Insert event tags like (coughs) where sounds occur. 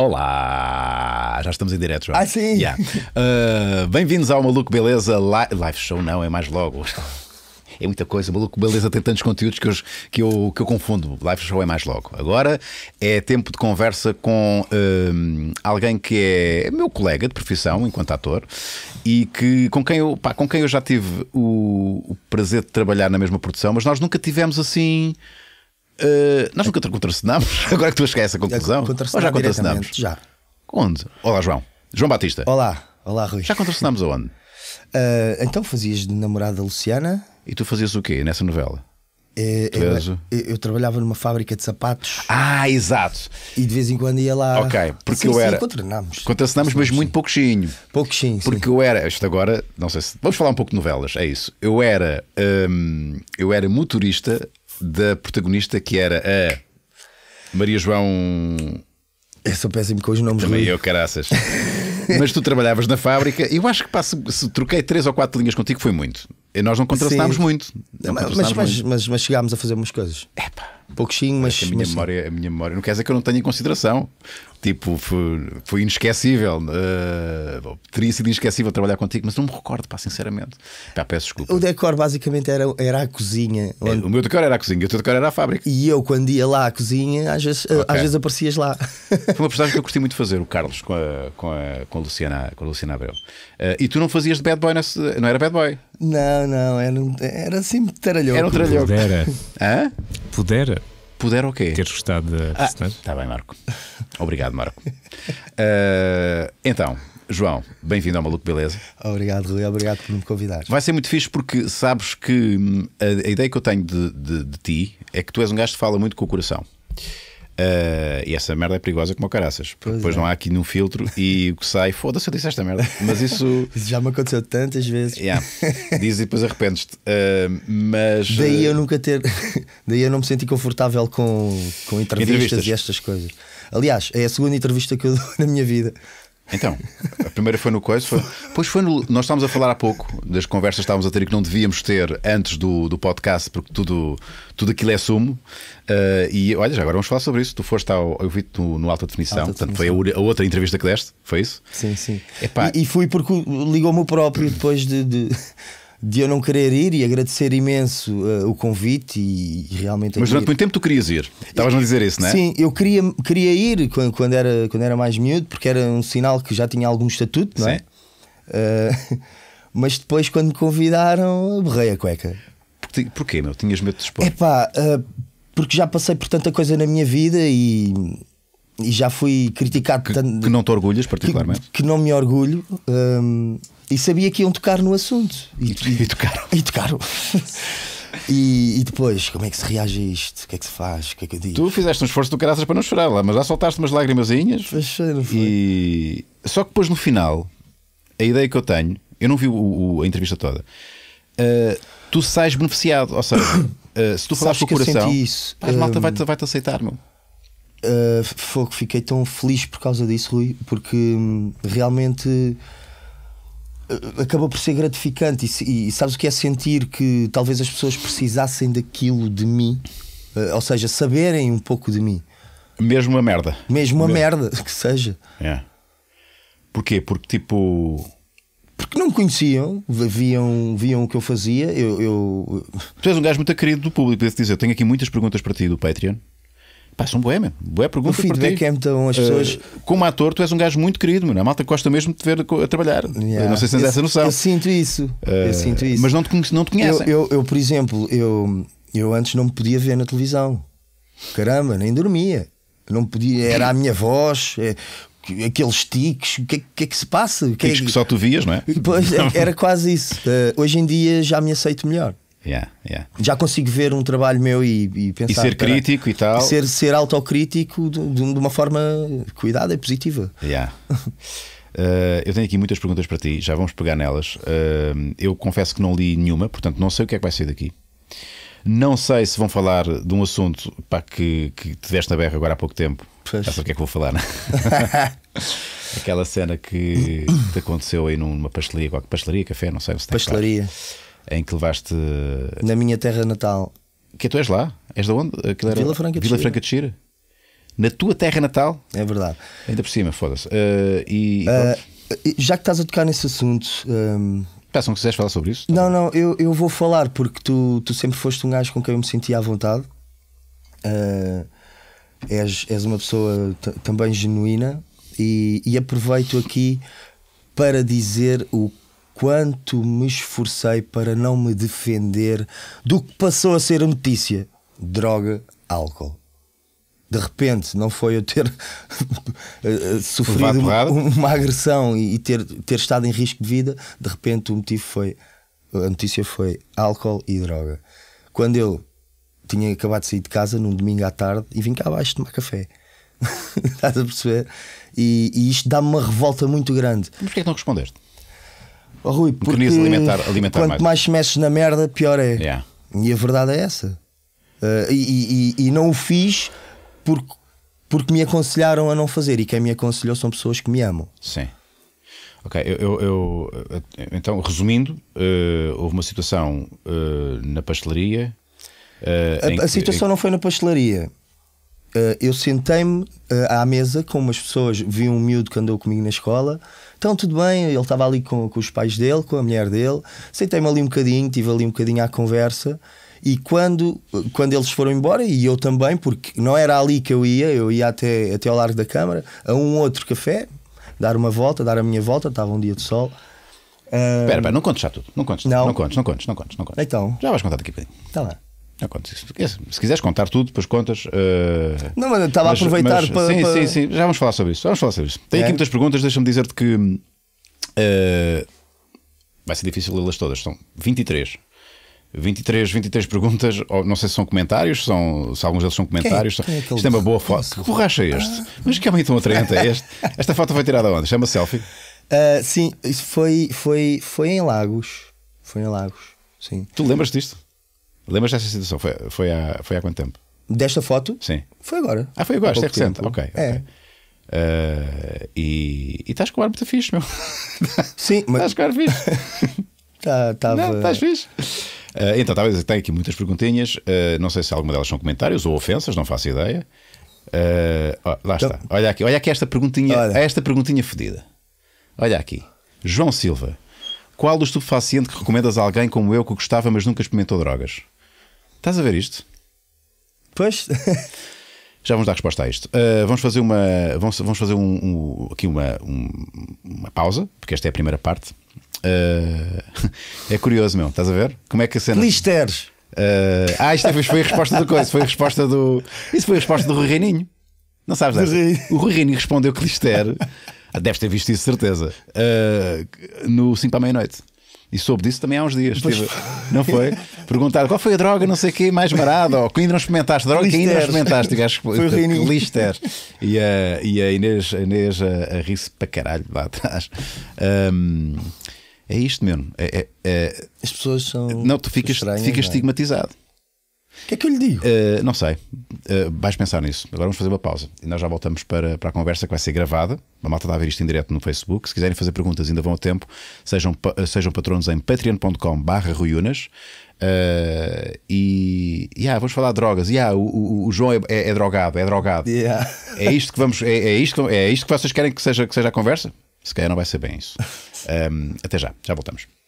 Olá! Já estamos em direto, João. Ah, sim! Yeah. Uh, Bem-vindos ao Maluco Beleza li Live Show, não, é mais logo. É muita coisa, maluco, beleza, tem tantos conteúdos que eu, que eu, que eu confundo. Live show é mais logo. Agora é tempo de conversa com um, alguém que é meu colega de profissão, enquanto ator, e que, com, quem eu, pá, com quem eu já tive o, o prazer de trabalhar na mesma produção, mas nós nunca tivemos assim eh, nós nunca contracenámos. (laughs) Agora é que tu chegar a essa conclusão. Ou já contracenámos? Já. Onde? Olá, João. João Batista. Olá, olá, Rui. Já contracenámos aonde? Uh, (laughs) então fazias de namorada Luciana. E tu fazias o quê nessa novela? eu, eh, eu, eu, trabalhava numa fábrica de sapatos. Ah, exato. E de vez em quando ia lá. Ok, porque eu era. Contracenámos. Contracenámos, mas sim. muito pouquinho. Pouquinho, Porque eu era. Isto agora, não sei se. Vamos falar um pouco de novelas, é isso. Eu era. Hum, eu era motorista da protagonista que era a Maria João. Eu sou péssimo com os nomes Também eu, caraças. (laughs) Mas tu trabalhavas na fábrica e eu acho que passo, se troquei três ou quatro linhas contigo foi muito. E nós não contrastámos muito. Não mas, contrastámos mas, muito. Mas, mas, chegámos a fazer umas coisas. Epa. Pouquinho, mas. É a, minha mas... Memória, a minha memória não quer dizer que eu não tenha em consideração. Tipo, foi, foi inesquecível. Uh, teria sido inesquecível trabalhar contigo, mas não me recordo, pá, sinceramente. Pá, peço desculpa. O decor basicamente era, era a cozinha. É, onde... O meu decor era a cozinha, o teu decor era a fábrica. E eu, quando ia lá à cozinha, às vezes, eh, okay. às vezes aparecias lá. (laughs) Foi uma personagem que eu gostei muito de fazer, o Carlos, com a, com a, com a Luciana, com a Luciana Abreu. Uh, e tu não fazias de bad boy, nesse, não era bad boy. Não, não, era, assim. era assim tralhão. Era um tralhão. Pudera. Hã? Pudera. Pudera o quê? Ter gostado da ah, Está tá bem, Marco. Obrigado, Marco. uh, então, João, bem-vindo ao Maluco Beleza. Obrigado, Rui, obrigado por me convidar. Vai ser muito fixe porque sabes que hum, a, a ideia que eu tenho de, de, de, ti é que tu és um gajo que fala muito com o coração. Uh, e essa merda é perigosa como caraças, porque depois é. não há aqui nenhum filtro e o que sai, foda-se, eu disse esta merda. Mas isso. (laughs) isso já me aconteceu tantas vezes. Yeah. Diz e depois arrependes-te. Uh, mas. Daí eu eh, nunca ter. (laughs) Daí eu não me senti confortável com, com entrevistas, entrevistas, e estas coisas. Aliás, é a segunda entrevista que eu (laughs) dou na minha vida. Então, a primeira foi no coiso, foi, pois foi no, nós estávamos a falar há pouco das conversas que estávamos a ter e que não devíamos ter antes do, do podcast, porque tudo, tudo aquilo é sumo. Uh, e olha, já agora vamos falar sobre isso. Tu foste ao, eu vi no, no Alta Definição, Alta portanto definição. foi a, a, outra entrevista que deste, foi isso? Sim, sim. Epá, e, e fui porque ligou-me o próprio depois de, de, de eu não querer ir e agradecer imenso uh, o convite e, e realmente. Mas durante ir. muito tempo tu querias ir. Estavas a dizer isso, não é? Sim, eu queria, queria ir quando, quando, era, quando era mais miúdo, porque era um sinal que já tinha algum estatuto, não é? Uh, (laughs) mas depois, quando me convidaram, borrei a cueca. Porquê, porquê meu? Tinhas medo de expor? É pá, uh, eh, porque já passei por tanta coisa na minha vida e. e já fui criticado que, tanto. Que não te orgulhas, particularmente? Que, que não me orgulho e sabia que iam tocar no assunto. E, e, e tocaram. E tocaram. (laughs) E, e, depois, como é que se reage a isto? O que é que se faz? O que é que eu digo? Tu fizeste um esforço do caraças para não chorar lá, mas lá soltaste umas lágrimasinhas Fechei, não foi? E... Só que depois no final, a ideia que eu tenho, eu não vi o, o, a entrevista toda, uh, tu sais beneficiado. Ou seja, uh, (coughs) se tu falaste com o coração, isso. a malta um... vai-te vai -te aceitar, meu. Uh, fogo, fiquei tão feliz por causa disso, Rui, porque hum, realmente eh, acabou por ser gratificante. E, e, sabes o que é sentir que talvez as pessoas precisassem daquilo de mim? Uh, ou seja, saberem um pouco de mim. Mesmo a merda. Mesmo a Mesmo. merda, (laughs) que seja. É. Porquê? Porque tipo. Porque não me conheciam, viam, viam o que eu fazia. Eu, eu... Tu és um gajo muito querido do público, devo dizer. Tenho aqui muitas perguntas para ti do Patreon. Pá, são boé, meu. Bué pergunta. O feedback é muito as pessoas. Eh, como ator, tu és um gajo muito querido, mano. A malta gosta mesmo de te ver a trabalhar. Eh, yeah. Não sei se tens eu, essa noção. Eu sinto isso. Uh, eu eh, sinto isso. Mas não te, não te conhecem. Eu, eu, eu, por exemplo, eu, eu antes não me podia ver na televisão. Caramba, nem dormia. Não podia, era a minha voz, é, aqueles tiques, o que, é que, é que se passa? É tiques que, é... que só tu vias, não é? Pois, é, (laughs) era quase isso. Uh, hoje em dia já me aceito melhor. Yeah, yeah. Já consigo ver um trabalho meu e, e pensar. E ser para, crítico e tal. Ser, ser autocrítico de, de uma forma cuidada e positiva. Yeah. Uh, (laughs) eu tenho aqui muitas perguntas para ti, já vamos pegar nelas. Uh, eu confesso que não li nenhuma, portanto não sei o que é que vai sair daqui. Não sei se vão falar de um assunto pá, que, que te deste na berra agora há pouco tempo. Pois. Já sei o que é que vou falar, né? (laughs) Aquela cena que te aconteceu aí numa pastelaria, qualquer pastelaria, café, não sei. Se pastelaria. Claro em que levaste. Eh, Na minha terra natal. Que tu és lá? És de onde? era... Vila Franca de Vila Franca de Xira. Na tua terra natal? É verdade. Ainda por cima, foda-se. Uh, e, uh, já que estás a tocar nesse assunto. Um... que se quiseres falar sobre isso? Não, não, eu, eu vou falar porque tu, tu sempre foste um gajo com quem eu me sentia à vontade. Uh, és, és uma pessoa também genuína e, e aproveito aqui para dizer o quanto me esforcei para não me defender do que passou a ser a notícia: droga, álcool. De repente, não foi eu ter (laughs) eh, eh, sofrido uma, uma, agressão e ter, ter estado em risco de vida, de repente o motivo foi a notícia foi álcool e droga. Quando eu tinha acabado de sair de casa num domingo à tarde e vim cá abaixo tomar café. (laughs) Estás a perceber? E, e isto dá-me uma revolta muito grande. Mas porquê é que não respondeste? Oh, Rui, porque alimentar, alimentar quanto mais. mais se mexes na merda, pior é. Yeah. E a verdade é essa. Uh, e, e, e, não o fiz porque, porque me aconselharam a não fazer. E quem me aconselhou são pessoas que me amam. Sim. Ok, eu, eu, eu então, resumindo, uh, houve uma situação uh, na pastelaria. a, que, a situação em... não foi na pastelaria. Uh, eu sentei-me uh, à mesa com umas pessoas, vi um miúdo que andou comigo na escola. Então, tudo bem, ele estava ali com, com os pais dele, com a mulher dele. Sentei-me ali um bocadinho, tive ali um bocadinho à conversa. E quando, quando eles foram embora, e eu também, porque não era ali que eu ia, eu ia até, até ao largo da Câmara, a um outro café, dar uma volta, dar a minha volta, estava um dia de sol. Espera, uh... não contes já tudo, não contes, não, não contes, não contes, não contes, não contes. Então, já vais contar daqui a bocadinho. Está lá. Se quiseres contar tudo, depois contas. Uh... Não, mas estava a aproveitar mas, para. Sim, para... sim, sim. Já vamos falar sobre isso. Vamos falar sobre isso. Tenho é. aqui muitas perguntas, deixa-me dizer-te que. Uh... Vai ser difícil lê-las todas. São 23. 23, 23 perguntas, não sei se são comentários, são, se alguns deles são é- comentários. Quem, quem é Isto é uma boa foto. Que borracha é este? Ah. Mas que homem tão atraente é este? (laughs) Esta foto foi tirada onde? Chama selfie? Uh, sim, isso foi, foi, foi em Lagos. Foi em Lagos, sim. Tu lembras disto? Lembras dessa situação? Foi, foi, há, foi há quanto tempo? Desta foto? Sim. Foi agora. Ah, foi agora, isto é recente. Tempo. Ok. É. Okay. Uh, eh, e, estás com o ar muito fixe, meu. (laughs) Sim, mas. Estás com o ar fixe. (laughs) tá, tava... Não, estás fixe. Uh, então, talvez tenha aqui muitas perguntinhas. Uh, não sei se alguma delas são comentários ou ofensas, não faço ideia. Oh, lá então... está. Olha aqui, olha aqui esta perguntinha, olha. esta perguntinha fedida Olha aqui. João Silva. Qual o estupefaciente que recomendas a alguém como eu que gostava, mas nunca experimentou drogas? Estás a ver isto? Pois. (laughs) Já vamos dar resposta a isto. Uh, vamos fazer uma. Vamos, vamos fazer um, um, aqui uma, um, uma pausa, porque esta é a primeira parte. Uh, (laughs) é curioso, meu. Estás a ver? Como é que a cena. Listeres! Uh, ah, isto é, foi a resposta do coisa. Foi a resposta do. Isso foi a resposta do Rui Reininho. Não sabes, do Rui... O Rui Reininho respondeu que Lister ah, deves ter visto isso, certeza. Uh, no 5 para meia-noite. E soube disso também há uns dias. Tive, não foi? Perguntar qual foi a droga, não sei o quê, mais marada, ou que ainda não experimentaste, droga que ainda não experimentaste. que foi o Rini. Lister. E a, e a Inês, a, Inês a, a se para caralho lá atrás. Um, é isto mesmo. É, é, é, As pessoas são. Não, tu ficas, estranhas, ficas não é? estigmatizado. O que é que eu lhe digo? Uh, não sei. Uh, vais pensar nisso. Agora vamos fazer uma pausa e nós já voltamos para, para a conversa que vai ser gravada. A malta está a ver isto em direto no Facebook. Se quiserem fazer perguntas, ainda vão a tempo. Sejam, eh, sejam patronos em patreon.com/barra Uh, e yeah, vamos falar de drogas. Yeah, o, o, o João é, é, é, drogado, é drogado. Yeah. É isto que vamos, é, é, isto, é isto que vocês querem que seja, que seja a conversa? Se calhar não vai ser bem isso. Um, (laughs) até já, já voltamos.